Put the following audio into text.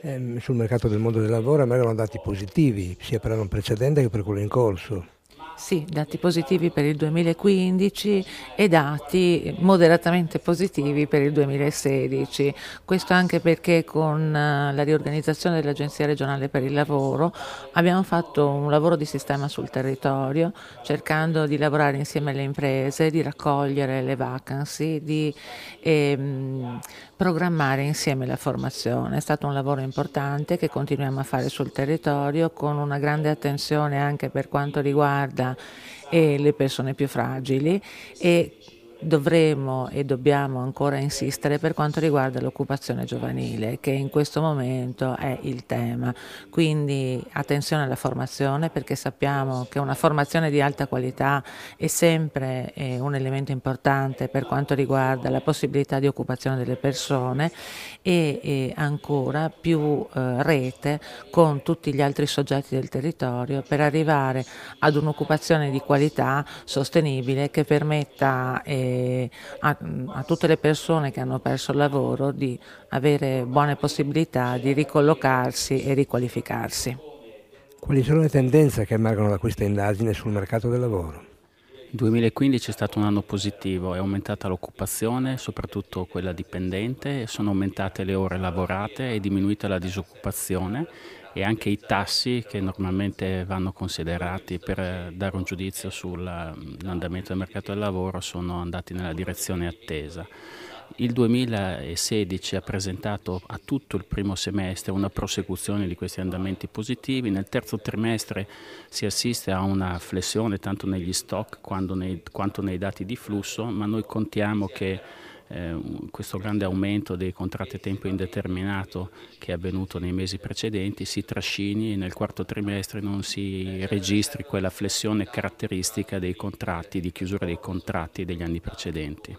Ehm, sul mercato del mondo del lavoro a me erano dati positivi, sia per l'anno precedente che per quello in corso. Sì, dati positivi per il 2015 e dati moderatamente positivi per il 2016. Questo anche perché con eh, la riorganizzazione dell'Agenzia regionale per il lavoro abbiamo fatto un lavoro di sistema sul territorio, cercando di lavorare insieme alle imprese, di raccogliere le vacanze, di ehm, programmare insieme la formazione. È stato un lavoro importante che continuiamo a fare sul territorio con una grande attenzione anche per quanto riguarda e le persone più fragili e dovremo e dobbiamo ancora insistere per quanto riguarda l'occupazione giovanile, che in questo momento è il tema. Quindi attenzione alla formazione perché sappiamo che una formazione di alta qualità è sempre eh, un elemento importante per quanto riguarda la possibilità di occupazione delle persone e, e ancora più eh, rete con tutti gli altri soggetti del territorio per arrivare ad un'occupazione di qualità sostenibile che permetta eh, a, mm, a, tutte le persone che hanno perso il lavoro di avere buone possibilità di ricollocarsi e riqualificarsi. Quali sono le tendenze che emergono da questa indagine sul mercato del lavoro? 2015 è stato un anno positivo, è aumentata l'occupazione, soprattutto quella dipendente, sono aumentate le ore lavorate, è diminuita la disoccupazione e anche i tassi che normalmente vanno considerati per dare un giudizio sull'andamento mm, del mercato del lavoro sono andati nella direzione attesa. Il 2016 ha presentato a tutto il primo semestre una prosecuzione di questi andamenti positivi, nel terzo trimestre si assiste a una flessione tanto negli stock nei, quanto nei dati di flusso, ma noi contiamo che eh, questo grande aumento dei contratti a tempo indeterminato che è avvenuto nei mesi precedenti si trascini e nel quarto trimestre non si registri quella flessione caratteristica dei contratti, di chiusura dei contratti degli anni precedenti.